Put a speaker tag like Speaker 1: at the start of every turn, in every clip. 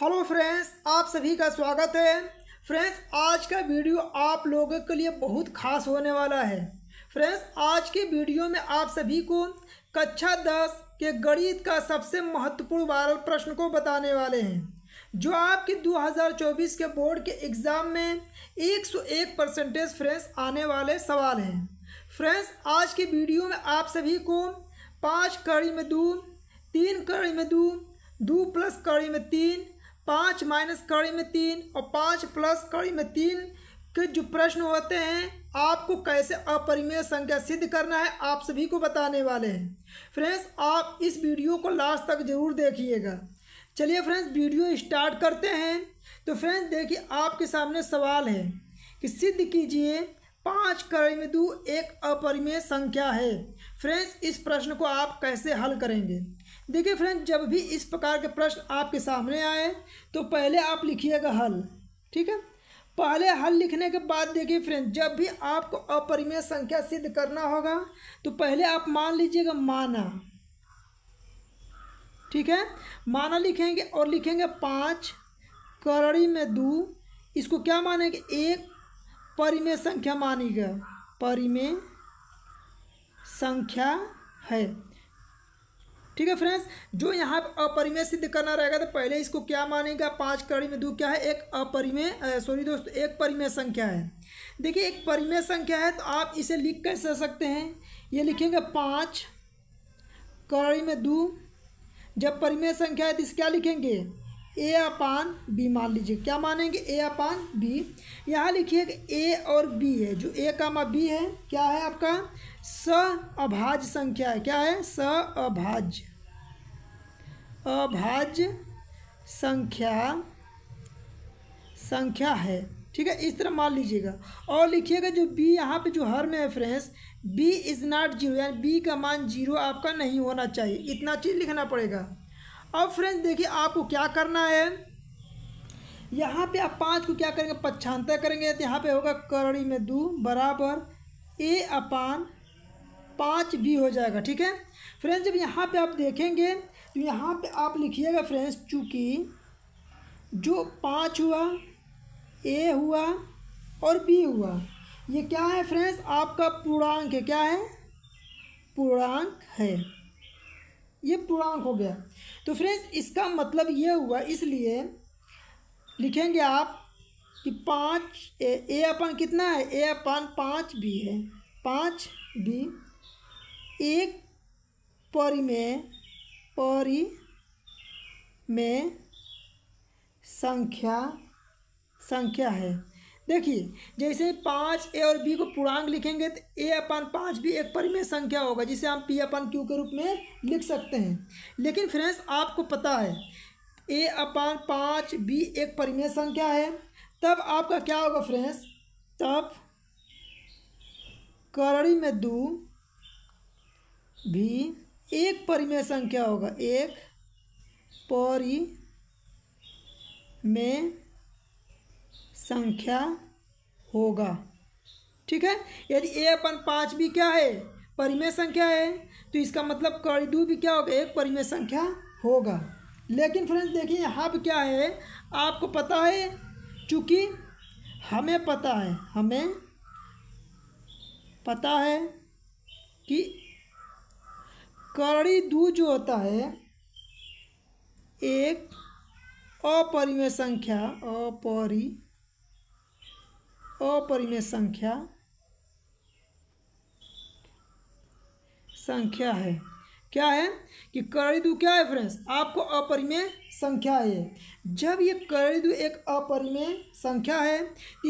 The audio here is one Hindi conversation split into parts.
Speaker 1: हेलो फ्रेंड्स आप सभी का स्वागत है फ्रेंड्स आज का वीडियो आप लोगों के लिए बहुत खास होने वाला है फ्रेंड्स आज के वीडियो में आप सभी को कक्षा दस के गणित का सबसे महत्वपूर्ण वायरल प्रश्न को बताने वाले हैं जो आपके 2024 के बोर्ड के एग्ज़ाम में 101 परसेंटेज फ्रेंड्स आने वाले सवाल हैं फ्रेंड्स आज के वीडियो में आप सभी को पाँच कड़ी में दो तीन कड़ी में दो दो प्लस कड़ी में तीन पाँच माइनस कड़ी में तीन और पाँच प्लस कड़ी में तीन के जो प्रश्न होते हैं आपको कैसे अपरिमेय संख्या सिद्ध करना है आप सभी को बताने वाले हैं फ्रेंड्स आप इस वीडियो को लास्ट तक जरूर देखिएगा चलिए फ्रेंड्स वीडियो स्टार्ट करते हैं तो फ्रेंड्स देखिए आपके सामने सवाल है कि सिद्ध कीजिए पाँच कड़ी में दो एक अपरिमेय संख्या है फ्रेंड्स इस प्रश्न को आप कैसे हल करेंगे देखिए फ्रेंड जब भी इस प्रकार के प्रश्न आपके सामने आए तो पहले आप लिखिएगा हल ठीक है पहले हल लिखने के बाद देखिए फ्रेंड जब भी आपको अपरिमेय संख्या सिद्ध करना होगा तो पहले आप मान लीजिएगा माना ठीक है माना लिखेंगे और लिखेंगे पाँच करड़ी में दो इसको क्या मानेंगे एक परिमेय संख्या मानेगा परिमेय संख्या है ठीक है फ्रेंड्स जो यहाँ पर अपरिमेय सिद्ध करना रहेगा तो पहले इसको क्या मानेगा पाँच कड़ी में दो क्या है एक अपरिमेय सॉरी दोस्तों एक परिमेय संख्या है देखिए एक परिमेय संख्या है तो आप इसे लिख कैसे सकते हैं ये लिखेंगे पाँच कड़ी में दो जब परिमेय संख्या है तो इसे क्या लिखेंगे ए अपान बी मान लीजिए क्या मानेंगे ए अपान बी यहाँ लिखिए ए और बी है जो ए कामा बी है क्या है आपका स अभाज्य संख्या है क्या है स अभाज्य अभाज्य संख्या संख्या है ठीक है इस तरह मान लीजिएगा और लिखिएगा जो बी यहाँ पे जो हर में है friends B is not zero यानी बी का मान जीरो आपका नहीं होना चाहिए इतना चीज़ लिखना पड़ेगा अब फ्रेंड्स देखिए आपको क्या करना है यहाँ पे आप पाँच को क्या करेंगे पच्छांतर करेंगे तो यहाँ पे होगा करड़ी में दो बराबर ए अपान पाँच बी हो जाएगा ठीक है फ्रेंड्स जब यहाँ पे आप देखेंगे तो यहाँ पे आप लिखिएगा फ्रेंड्स चूँकि जो पाँच हुआ ए हुआ और बी हुआ ये क्या है फ्रेंड्स आपका पूर्णांक है क्या है पूर्णांक है ये पूर्णांक हो गया तो फ्रेंड्स इसका मतलब ये हुआ इसलिए लिखेंगे आप कि पाँच ए ए अपन कितना है ए अपन पाँच बी है पाँच बी एक परिमेय परी में संख्या संख्या है देखिए जैसे पाँच ए और बी को पूर्णांक लिखेंगे तो ए अपन पाँच भी एक परिमेय संख्या होगा जिसे हम पी अपन क्यू के रूप में लिख सकते हैं लेकिन फ्रेंड्स आपको पता है ए अपन पाँच बी एक परिमेय संख्या है तब आपका क्या होगा फ्रेंड्स तब करड़ी में दो भी एक परिमेय संख्या होगा एक पौरी में संख्या होगा ठीक है यदि ए अपन पाँच भी क्या है परिमेय संख्या है तो इसका मतलब कड़ी दू भी क्या होगा एक परिमेय संख्या होगा लेकिन फ्रेंड्स देखिए यहाँ पर क्या है आपको पता है चूँकि हमें पता है हमें पता है कि करड़ी दू जो होता है एक अपरिमेय संख्या अपरि अपरिमेय संख्या संख्या है क्या है कि कड़ी दू क्या है फ्रेंड्स आपको अपरिमेय संख्या है जब ये करड़ी दू एक अपरिमेय संख्या है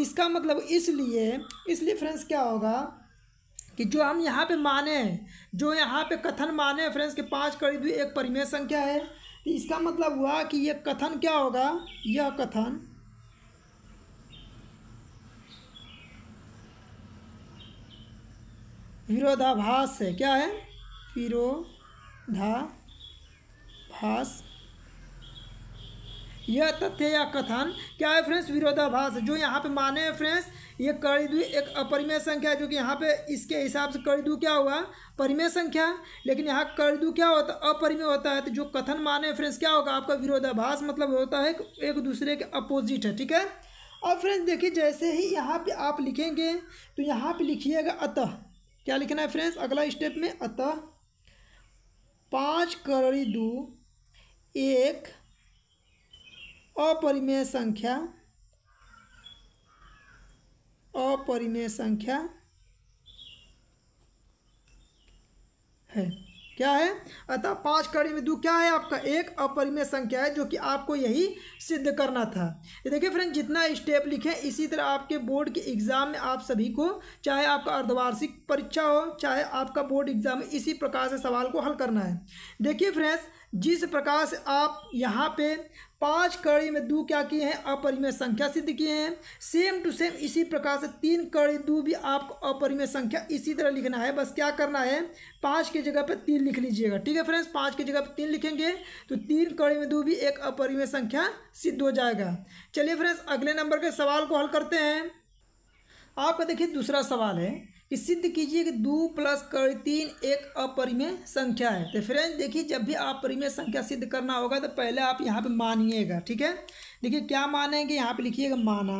Speaker 1: इसका मतलब इसलिए इसलिए फ्रेंड्स क्या होगा कि जो हम यहाँ पे माने जो यहाँ पे कथन माने फ्रेंड्स के पाँच भी एक परिमेय संख्या है तो इसका मतलब हुआ कि यह कथन क्या होगा यह कथन विरोधाभास है क्या है विरोधाभास यह तथ्य या कथन क्या है फ्रेंड्स विरोधाभास जो यहाँ पे माने हैं फ्रेंड्स ये दू एक अपरिमेय संख्या जो कि यहाँ पे इसके हिसाब से दू क्या हुआ परिमेय संख्या लेकिन यहाँ दू क्या होता अपरिमेय होता है तो जो कथन माने फ्रेंड्स क्या होगा आपका विरोधाभास मतलब होता है एक दूसरे के अपोजिट है ठीक है और फ्रेंड्स देखिए जैसे ही यहाँ पे आप लिखेंगे तो यहाँ पर लिखिएगा अतः क्या लिखना है फ्रेंड्स अगला स्टेप में अतः पाँच करीदू एक अपरिमेय संख्या अपरिमेय संख्या है क्या है अतः पांच कड़ी में दो क्या है आपका एक अपरिमेय संख्या है जो कि आपको यही सिद्ध करना था देखिए फ्रेंड जितना स्टेप लिखे इसी तरह आपके बोर्ड के एग्जाम में आप सभी को चाहे आपका अर्धवार्षिक परीक्षा हो चाहे आपका बोर्ड एग्जाम इसी प्रकार से सवाल को हल करना है देखिए फ्रेंड्स जिस प्रकार से आप यहाँ पे पांच कड़ी में दो क्या किए हैं अपरिमेय संख्या सिद्ध किए हैं सेम टू सेम इसी प्रकार से तीन कड़ी दो भी आपको अपरिमेय संख्या इसी तरह लिखना है बस क्या करना है पाँच की जगह पर तीन लिख लीजिएगा ठीक है फ्रेंड्स पाँच की जगह पर तीन लिखेंगे तो तीन कड़ी में दो भी एक अपरिमेय संख्या सिद्ध हो जाएगा चलिए फ्रेंड्स अगले नंबर के सवाल को हल करते हैं आपका देखिए दूसरा सवाल है सिद्ध कीजिए कि दो प्लस कर तीन एक अपरिमेय संख्या है तो फ्रेंड देखिए जब भी आप परिमेय संख्या सिद्ध करना होगा तो पहले आप यहाँ पे मानिएगा ठीक है देखिए क्या मानेंगे यहाँ पे लिखिएगा माना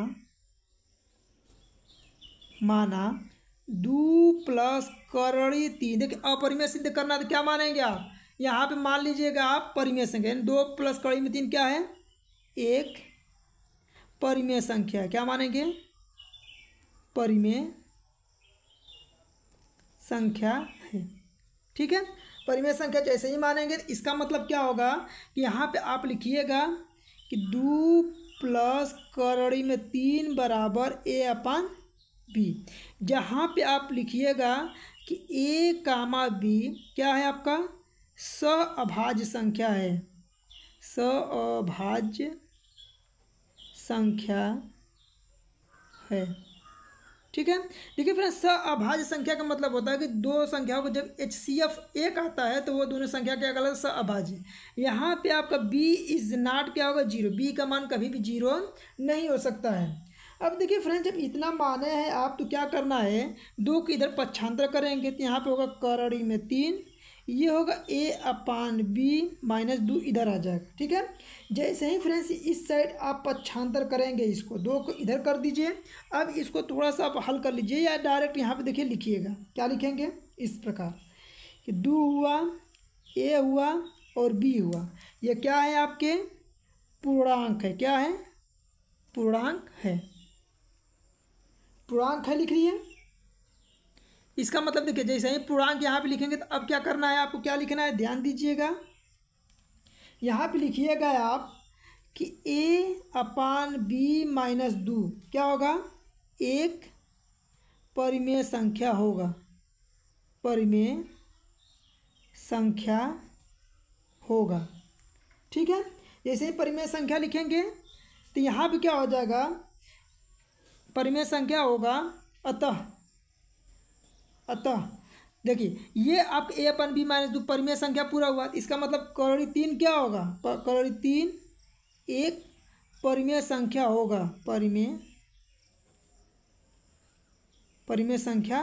Speaker 1: माना दो प्लस करड़ी तीन देखिए अपरिमेय सिद्ध करना तो क्या मानेंगे आप यहाँ पे मान लीजिएगा आप परिमेय संख्या दो प्लस कड़ी में तीन क्या है एक परिमेय संख्या क्या मानेंगे परिमेय संख्या है ठीक है परिमेय संख्या जैसे ही मानेंगे तो इसका मतलब क्या होगा कि यहाँ पे आप लिखिएगा कि दो प्लस करड़ी में तीन बराबर ए अपान बी जहाँ पे आप लिखिएगा कि ए कामा बी क्या है आपका स अभाज्य संख्या है स अभाज्य संख्या है ठीक है देखिए फ्रेंड्स अभाज्य संख्या का मतलब होता है कि दो संख्याओं को जब एच सी एफ एक आता है तो वो दोनों संख्या क्या कहलाता है स अभाज्य यहाँ पे आपका बी इज नॉट क्या होगा जीरो बी का मान कभी भी जीरो नहीं हो सकता है अब देखिए फ्रेंड्स जब इतना माने हैं आप तो क्या करना है दो की इधर पक्षांतर करेंगे तो यहाँ पे होगा करड़ी में तीन ये होगा ए अपान बी माइनस दो इधर आ जाएगा ठीक है जैसे ही फ्रेंड्स इस साइड आप पक्षांतर करेंगे इसको दो को इधर कर दीजिए अब इसको थोड़ा सा आप हल कर लीजिए या डायरेक्ट यहाँ पे देखिए लिखिएगा क्या लिखेंगे इस प्रकार कि दो हुआ ए हुआ और बी हुआ ये क्या है आपके पूर्णांक है क्या है पूर्णांक है पूर्णांक है लिख रही है इसका मतलब देखिए जैसे ही पूर्णांक यहाँ पे लिखेंगे तो अब क्या करना है आपको क्या लिखना है ध्यान दीजिएगा यहाँ पे लिखिएगा आप कि ए अपान बी माइनस दू क्या होगा एक परिमेय संख्या होगा परिमेय संख्या होगा ठीक है जैसे ही परिमेय संख्या लिखेंगे तो यहाँ पे क्या हो जाएगा परिमेय संख्या होगा अतः अतः देखिए ये आप ए अपन बी माइनस दो परिमेय संख्या पूरा हुआ इसका मतलब करोड़ी तीन क्या होगा करोड़ी तीन एक परिमेय संख्या होगा परिमेय परिमेय संख्या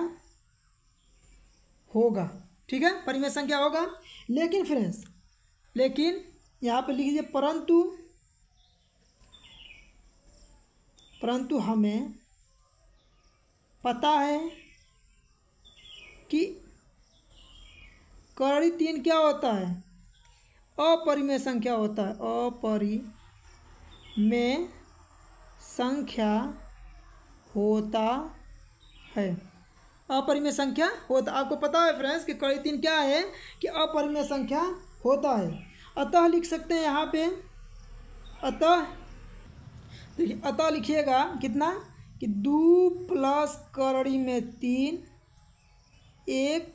Speaker 1: होगा ठीक है परिमेय संख्या होगा लेकिन फ्रेंड्स लेकिन यहाँ पे लिख दीजिए परंतु परंतु हमें पता है कि कड़ी तीन क्या होता है अपरिमेय संख्या होता है अपरिमेय संख्या होता है अपरिमेय संख्या होता आपको पता है फ्रेंड्स कि कड़ी तीन क्या है कि अपरिमेय संख्या होता है अतः लिख सकते हैं यहाँ पे अतः देखिए अतः लिखिएगा कितना कि दो प्लस करड़ी में तीन एक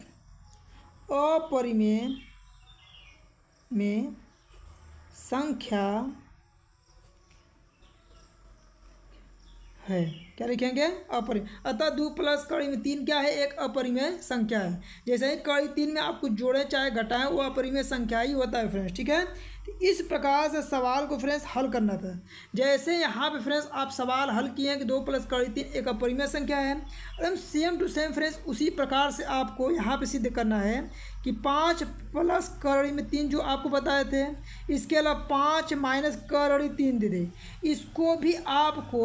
Speaker 1: अपरिमेय में संख्या है क्या लिखेंगे अपरिमय अतः दो प्लस कड़ी में तीन क्या है एक अपरिमेय संख्या है जैसे ही कड़ी तीन में आपको जोड़े चाहे घटाएं वो अपरिमेय संख्या ही होता है फ्रेंड्स ठीक है इस प्रकार से सवाल को फ्रेंड्स हल करना था जैसे यहाँ पे फ्रेंड्स आप सवाल हल किए हैं कि दो प्लस कड़ी तीन एक अपरिमय संख्या है एकदम सेम टू सेम फ्रेंड्स उसी प्रकार से आपको यहाँ पे सिद्ध करना है कि पाँच प्लस करड़ी में तीन जो आपको बताए थे इसके अलावा पाँच माइनस करड़ी तीन दे दे इसको भी आपको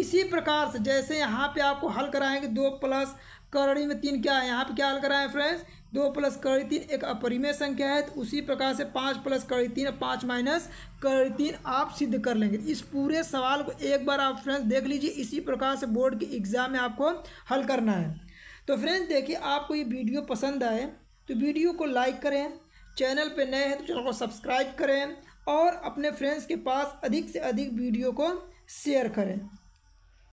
Speaker 1: इसी प्रकार से जैसे यहाँ पे आपको हल कराएंगे दो प्लस करड़ी में तीन क्या है यहाँ पे क्या हल कराएं फ्रेंड्स दो प्लस करड़ी तीन एक अपरिमेय संख्या है तो उसी प्रकार से पाँच प्लस कड़ी तीन और पाँच माइनस करड़ी तीन आप सिद्ध कर लेंगे इस पूरे सवाल को एक बार आप फ्रेंड्स देख लीजिए इसी प्रकार से बोर्ड के एग्ज़ाम में आपको हल करना है तो फ्रेंड्स देखिए आपको ये वीडियो पसंद आए तो वीडियो को लाइक करें चैनल पर नए हैं तो चैनल को सब्सक्राइब करें और अपने फ्रेंड्स के पास अधिक से अधिक वीडियो को शेयर करें